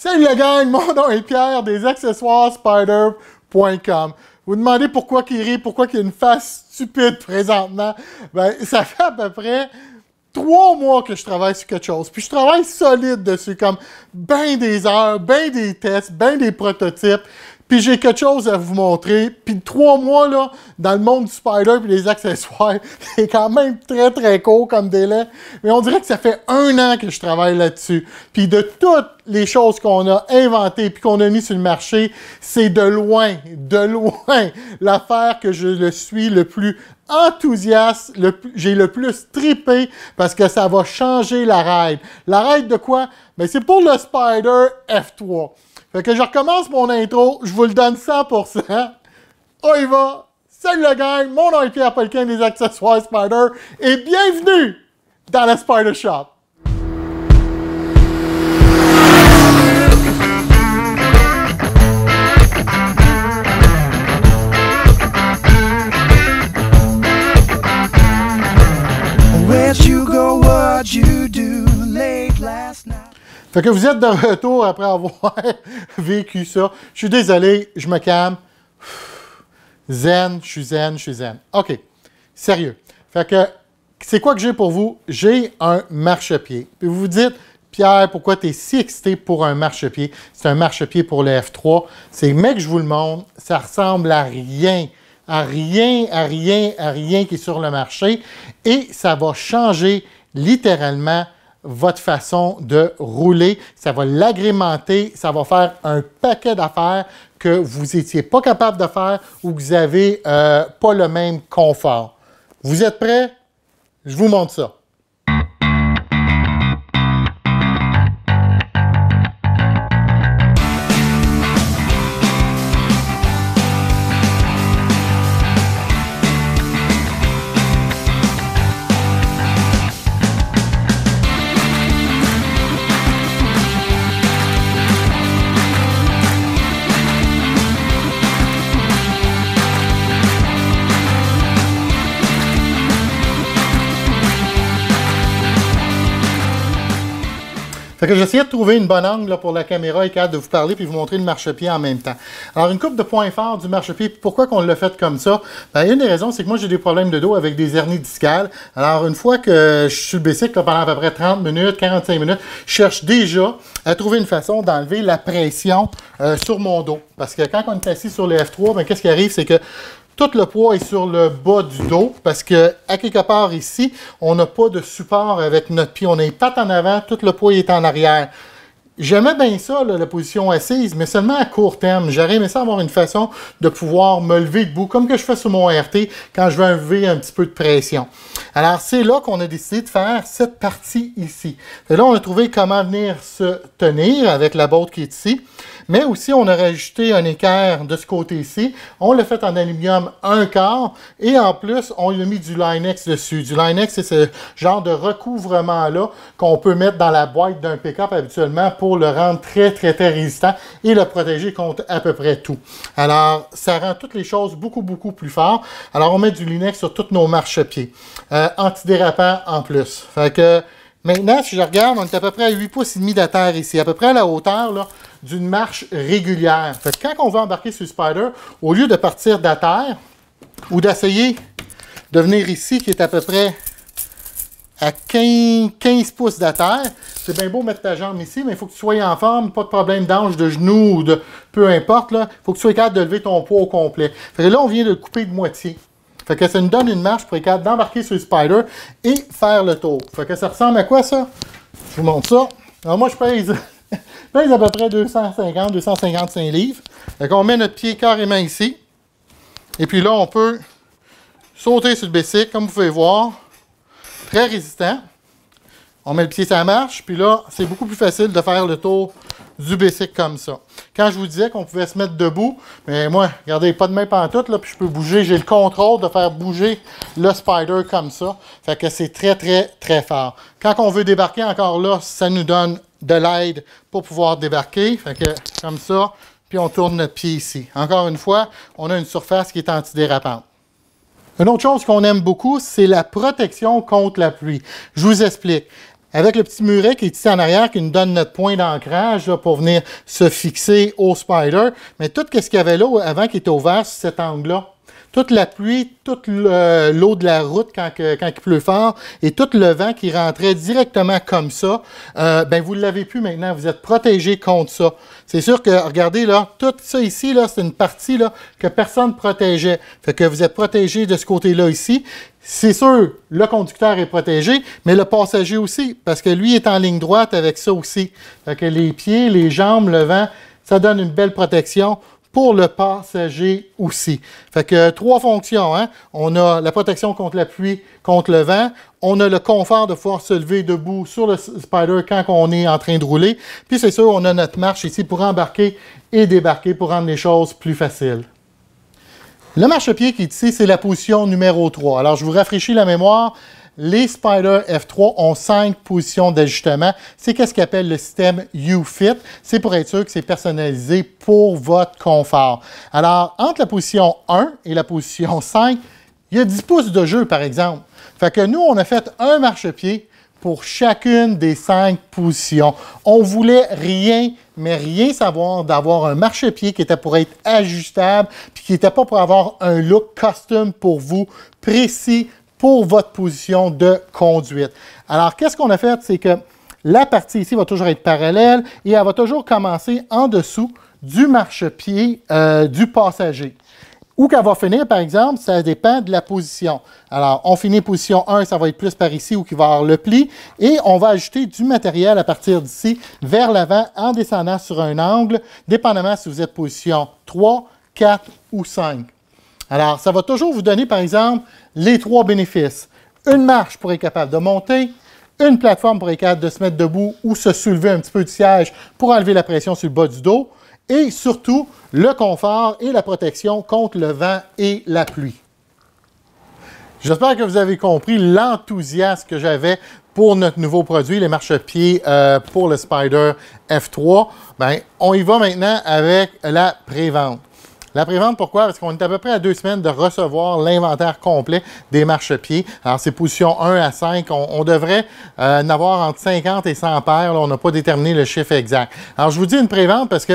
Salut la gang, mon nom est Pierre des accessoires spider.com. Vous demandez pourquoi qu'il rit, pourquoi qu'il a une face stupide présentement. Ben, ça fait à peu près trois mois que je travaille sur quelque chose. Puis je travaille solide dessus, comme ben des heures, ben des tests, ben des prototypes. Puis j'ai quelque chose à vous montrer. Puis trois mois, là, dans le monde du Spider puis les accessoires, c'est quand même très, très court comme délai. Mais on dirait que ça fait un an que je travaille là-dessus. Puis de toutes les choses qu'on a inventées puis qu'on a mis sur le marché, c'est de loin, de loin, l'affaire que je le suis le plus enthousiaste, j'ai le plus trippé parce que ça va changer la ride. La ride de quoi? Mais ben, c'est pour le Spider F3. Fait que je recommence mon intro, je vous le donne 100%. On y va! Salut la gang, mon nom est Pierre des Accessoires Spider et bienvenue dans la Spider Shop! Fait que vous êtes de retour après avoir vécu ça. Je suis désolé, je me calme. Zen, je suis zen, je suis zen. OK, sérieux. Fait que c'est quoi que j'ai pour vous? J'ai un marchepied. Puis vous vous dites, Pierre, pourquoi tu es si excité pour un marchepied? C'est un marchepied pour le F3. C'est mec, que je vous le montre, ça ressemble à rien à rien, à rien, à rien qui est sur le marché et ça va changer littéralement votre façon de rouler. Ça va l'agrémenter, ça va faire un paquet d'affaires que vous n'étiez pas capable de faire ou que vous n'avez euh, pas le même confort. Vous êtes prêts? Je vous montre ça. Fait que j'essayais de trouver une bonne angle pour la caméra et capable de vous parler puis vous montrer le marchepied en même temps. Alors, une coupe de points forts du marchepied, pourquoi qu'on l'a fait comme ça? Ben, une des raisons, c'est que moi, j'ai des problèmes de dos avec des hernies discales. Alors, une fois que je suis sur le bicycle pendant à peu près 30 minutes, 45 minutes, je cherche déjà à trouver une façon d'enlever la pression euh, sur mon dos. Parce que quand on est assis sur le F3, ben, qu'est-ce qui arrive? C'est que tout le poids est sur le bas du dos parce que à quelque part ici, on n'a pas de support avec notre pied. On est les en avant, tout le poids est en arrière. J'aimais bien ça, la position assise, mais seulement à court terme. J'aurais aimé ça avoir une façon de pouvoir me lever debout, comme que je fais sur mon RT quand je veux enlever un petit peu de pression. Alors, c'est là qu'on a décidé de faire cette partie ici. Et là, on a trouvé comment venir se tenir avec la boîte qui est ici, mais aussi on a rajouté un équerre de ce côté-ci. On l'a fait en aluminium un quart et en plus, on a mis du Linex dessus. Du Linex, c'est ce genre de recouvrement-là qu'on peut mettre dans la boîte d'un pick-up habituellement pour le rendre très, très, très résistant et le protéger contre à peu près tout. Alors, ça rend toutes les choses beaucoup, beaucoup plus fortes. Alors, on met du Linex sur tous nos marchepieds. Euh, antidérapant en plus. Fait que maintenant, si je regarde, on est à peu près à 8 pouces et demi de terre ici, à peu près à la hauteur d'une marche régulière. Fait que quand on veut embarquer sur Spider, au lieu de partir de la terre ou d'essayer de venir ici, qui est à peu près à 15, pouces de terre. C'est bien beau mettre ta jambe ici, mais il faut que tu sois en forme, pas de problème d'ange, de genou ou de peu importe. Il faut que tu sois capable de lever ton poids au complet. Fait là, on vient de le couper de moitié. Fait que ça nous donne une marche pour être d'embarquer sur le spider et faire le tour. Fait que ça ressemble à quoi ça? Je vous montre ça. Alors moi je pèse, à peu près 250-255 livres. Fait qu'on met notre pied carrément ici. Et puis là, on peut sauter sur le bicycle, comme vous pouvez voir très résistant. On met le pied sur la marche, puis là, c'est beaucoup plus facile de faire le tour du bicycle comme ça. Quand je vous disais qu'on pouvait se mettre debout, mais moi, regardez, pas de main pantoute, là, puis je peux bouger, j'ai le contrôle de faire bouger le spider comme ça. Fait que c'est très, très, très fort. Quand on veut débarquer, encore là, ça nous donne de l'aide pour pouvoir débarquer. Fait que comme ça, puis on tourne notre pied ici. Encore une fois, on a une surface qui est antidérapante. Une autre chose qu'on aime beaucoup, c'est la protection contre la pluie. Je vous explique. Avec le petit muret qui est ici en arrière, qui nous donne notre point d'ancrage pour venir se fixer au spider. Mais tout ce qu'il y avait là avant qui était ouvert, c'est cet angle-là, toute la pluie, toute euh, l'eau de la route quand, quand, il pleut fort et tout le vent qui rentrait directement comme ça, euh, ben vous l'avez plus maintenant, vous êtes protégé contre ça. C'est sûr que, regardez là, tout ça ici, là, c'est une partie là, que personne ne protégeait. Fait que vous êtes protégé de ce côté-là ici. C'est sûr, le conducteur est protégé, mais le passager aussi, parce que lui est en ligne droite avec ça aussi. Fait que les pieds, les jambes, le vent, ça donne une belle protection pour le passager aussi. Fait que euh, trois fonctions. Hein. On a la protection contre la pluie, contre le vent. On a le confort de pouvoir se lever debout sur le Spider quand on est en train de rouler. Puis c'est sûr, on a notre marche ici pour embarquer et débarquer pour rendre les choses plus faciles. Le marchepied qui est ici, c'est la position numéro 3. Alors, je vous rafraîchis la mémoire les Spider F3 ont cinq positions d'ajustement. C'est qu'est-ce qu'appelle le système U-Fit. C'est pour être sûr que c'est personnalisé pour votre confort. Alors, entre la position 1 et la position 5, il y a 10 pouces de jeu, par exemple. Fait que nous, on a fait un marchepied pour chacune des cinq positions. On voulait rien, mais rien savoir d'avoir un marche-pied qui était pour être ajustable, puis qui n'était pas pour avoir un look custom pour vous, précis, pour votre position de conduite. Alors, qu'est-ce qu'on a fait? C'est que la partie ici va toujours être parallèle et elle va toujours commencer en dessous du marchepied euh, du passager. Où qu'elle va finir, par exemple, ça dépend de la position. Alors, on finit position 1, ça va être plus par ici ou qui va avoir le pli. Et on va ajouter du matériel à partir d'ici vers l'avant en descendant sur un angle, dépendamment si vous êtes position 3, 4 ou 5. Alors, ça va toujours vous donner, par exemple, les trois bénéfices. Une marche pour être capable de monter, une plateforme pour être capable de se mettre debout ou se soulever un petit peu du siège pour enlever la pression sur le bas du dos, et surtout le confort et la protection contre le vent et la pluie. J'espère que vous avez compris l'enthousiasme que j'avais pour notre nouveau produit, les marchepieds pieds euh, pour le Spider F3. Bien, on y va maintenant avec la pré la prévente, pourquoi? Parce qu'on est à peu près à deux semaines de recevoir l'inventaire complet des marchepieds. Alors, c'est position 1 à 5. On, devrait euh, en avoir entre 50 et 100 paires. on n'a pas déterminé le chiffre exact. Alors, je vous dis une prévente parce que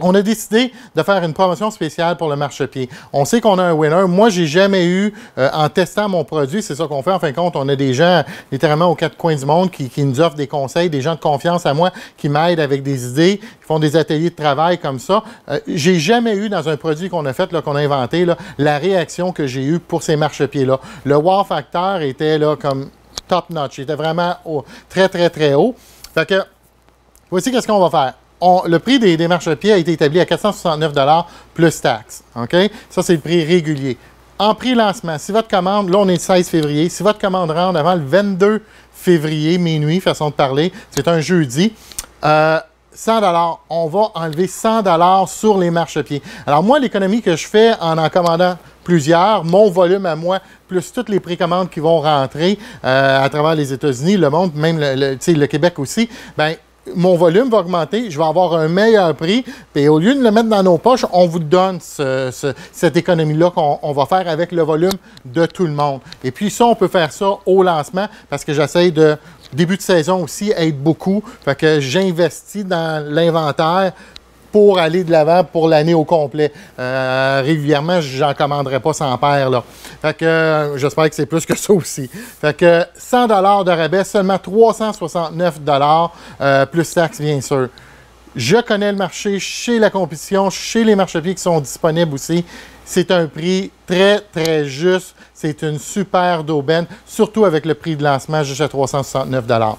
on a décidé de faire une promotion spéciale pour le marchepied. On sait qu'on a un winner. Moi, j'ai jamais eu, euh, en testant mon produit, c'est ça qu'on fait. En fin de compte, on a des gens littéralement aux quatre coins du monde qui, nous offrent des conseils, des gens de confiance à moi qui m'aident avec des idées, qui font des ateliers de travail comme ça. Euh, j'ai jamais eu dans un produit qu'on a fait, qu'on a inventé, la réaction que j'ai eue pour ces marchepieds-là. Le wow factor était là comme top notch. Il était vraiment très, très, très haut. Fait que, voici qu'est-ce qu'on va faire le prix des, des pieds a été établi à 469 plus taxes. OK? Ça, c'est le prix régulier. En prix lancement, si votre commande, là, on est le 16 février, si votre commande rentre avant le 22 février, minuit, façon de parler, c'est un jeudi, euh, 100 on va enlever 100 sur les marchepieds. Alors moi, l'économie que je fais en en commandant plusieurs, mon volume à moi, plus toutes les précommandes qui vont rentrer euh, à travers les États-Unis, le monde, même le, le Québec aussi, ben mon volume va augmenter, je vais avoir un meilleur prix. Et au lieu de le mettre dans nos poches, on vous donne cette économie-là qu'on va faire avec le volume de tout le monde. Et puis ça, on peut faire ça au lancement parce que j'essaie de, début de saison aussi, être beaucoup. Fait que j'investis dans l'inventaire pour aller de l'avant pour l'année au complet. Euh, régulièrement, j'en commanderai pas sans paire. Là. Fait que euh, j'espère que c'est plus que ça aussi. Fait que 100 de rabais, seulement 369 euh, plus taxes, bien sûr. Je connais le marché chez la compétition, chez les marchepieds qui sont disponibles aussi. C'est un prix très, très juste. C'est une super d'aubaine, surtout avec le prix de lancement jusqu'à à 369 Alors,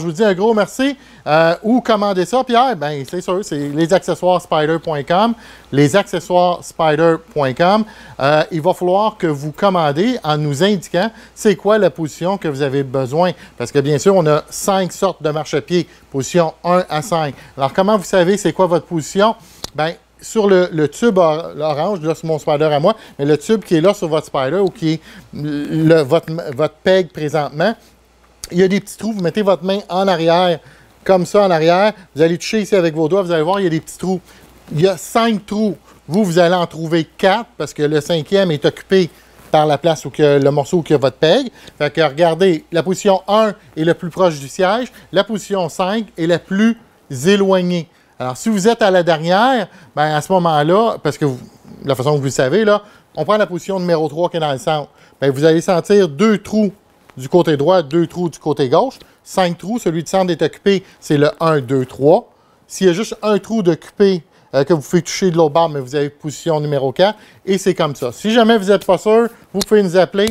je vous dis un gros merci. Euh, où commander ça, Pierre? Bien, c'est sûr, c'est lesaccessoiresspider.com. Lesaccessoiresspider.com. Euh, il va falloir que vous commandez en nous indiquant c'est quoi la position que vous avez besoin. Parce que, bien sûr, on a cinq sortes de marchepieds, position 1 à 5. Alors, comment vous savez c'est quoi votre position? Bien, sur le, tube orange, là, mon spider à moi, mais le tube qui est là sur votre spider ou qui est votre, votre peg présentement, il y a des petits trous. Vous mettez votre main en arrière, comme ça, en arrière. Vous allez toucher ici avec vos doigts. Vous allez voir, il y a des petits trous. Il y a cinq trous. Vous, vous allez en trouver quatre parce que le cinquième est occupé par la place ou que, le morceau a votre peg. Fait que regardez, la position 1 est la plus proche du siège, la position 5 est la plus éloignée. Alors, si vous êtes à la dernière, ben à ce moment-là, parce que de la façon que vous le savez, là, on prend la position numéro 3 qui est dans le centre. Bien, vous allez sentir deux trous du côté droit, deux trous du côté gauche, cinq trous. Celui du centre est occupé, c'est le 1, 2, 3. S'il y a juste un trou d'occupé euh, que vous faites toucher de l'autre barre, mais vous avez position numéro 4, et c'est comme ça. Si jamais vous n'êtes pas sûr, vous pouvez nous appeler.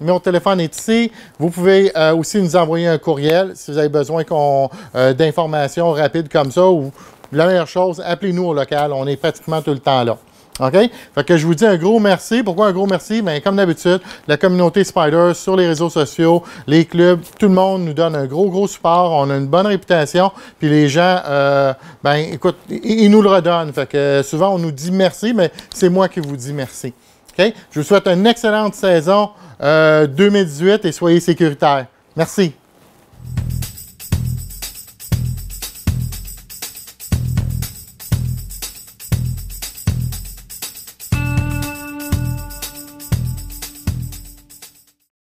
Mais Mon téléphone est ici. Vous pouvez euh, aussi nous envoyer un courriel si vous avez besoin euh, d'informations rapides comme ça ou la meilleure chose, appelez-nous au local. On est pratiquement tout le temps là. OK? Fait que je vous dis un gros merci. Pourquoi un gros merci? Bien, comme d'habitude, la communauté Spider sur les réseaux sociaux, les clubs, tout le monde nous donne un gros, gros support. On a une bonne réputation. Puis les gens, euh, ben, écoute, ils nous le redonnent. Fait que souvent, on nous dit merci, mais c'est moi qui vous dis merci. OK? Je vous souhaite une excellente saison 2018 euh, et soyez sécuritaires. Merci.